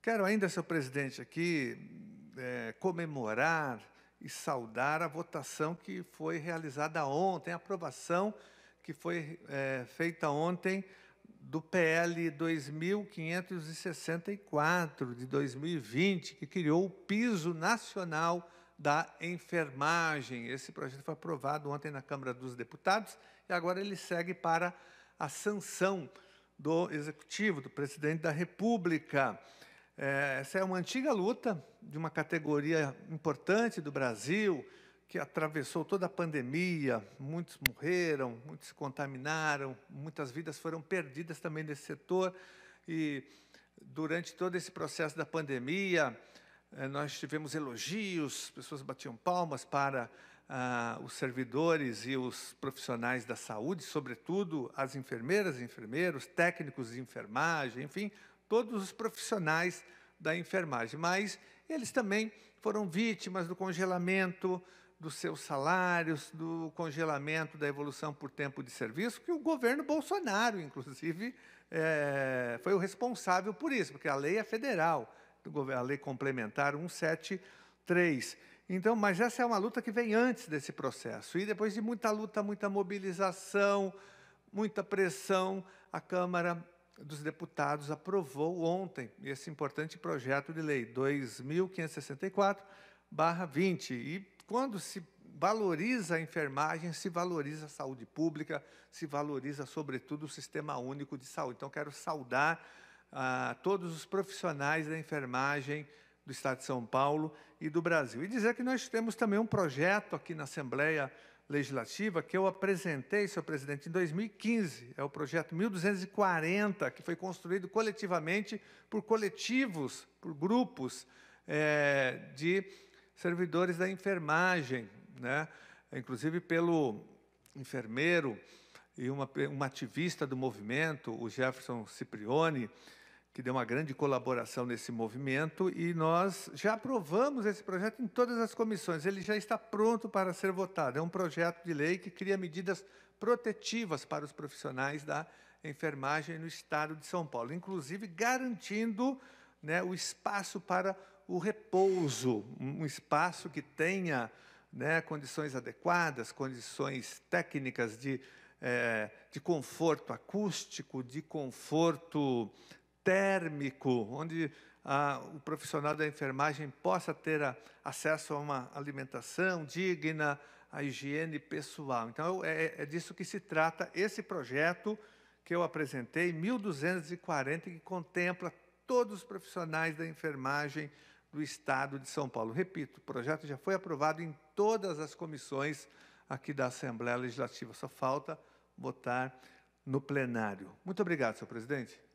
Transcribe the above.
Quero ainda, senhor presidente, aqui é, comemorar e saudar a votação que foi realizada ontem, a aprovação que foi é, feita ontem do PL 2564 de 2020, que criou o piso nacional da enfermagem. Esse projeto foi aprovado ontem na Câmara dos Deputados e agora ele segue para a sanção do executivo, do presidente da República. É, essa é uma antiga luta de uma categoria importante do Brasil, que atravessou toda a pandemia, muitos morreram, muitos se contaminaram, muitas vidas foram perdidas também nesse setor. E durante todo esse processo da pandemia, é, nós tivemos elogios, pessoas batiam palmas para ah, os servidores e os profissionais da saúde, sobretudo as enfermeiras e enfermeiros, técnicos de enfermagem, enfim, todos os profissionais da enfermagem, mas eles também foram vítimas do congelamento dos seus salários, do congelamento da evolução por tempo de serviço, que o governo Bolsonaro, inclusive, é, foi o responsável por isso, porque a lei é federal, a lei complementar 173. Então, mas essa é uma luta que vem antes desse processo. E depois de muita luta, muita mobilização, muita pressão, a Câmara dos Deputados aprovou ontem esse importante projeto de lei 2564/20. E quando se valoriza a enfermagem, se valoriza a saúde pública, se valoriza sobretudo o Sistema Único de Saúde. Então quero saudar a ah, todos os profissionais da enfermagem do Estado de São Paulo e do Brasil. E dizer que nós temos também um projeto aqui na Assembleia legislativa que eu apresentei, senhor presidente, em 2015. É o projeto 1240, que foi construído coletivamente por coletivos, por grupos é, de servidores da enfermagem, né? inclusive pelo enfermeiro e uma, uma ativista do movimento, o Jefferson Ciprione, que deu uma grande colaboração nesse movimento e nós já aprovamos esse projeto em todas as comissões. Ele já está pronto para ser votado. É um projeto de lei que cria medidas protetivas para os profissionais da enfermagem no estado de São Paulo, inclusive garantindo né, o espaço para o repouso, um espaço que tenha né, condições adequadas, condições técnicas de, é, de conforto acústico, de conforto térmico, onde ah, o profissional da enfermagem possa ter a, acesso a uma alimentação digna, a higiene pessoal. Então, é, é disso que se trata esse projeto que eu apresentei, 1240, que contempla todos os profissionais da enfermagem do Estado de São Paulo. Repito, o projeto já foi aprovado em todas as comissões aqui da Assembleia Legislativa, só falta votar no plenário. Muito obrigado, senhor presidente.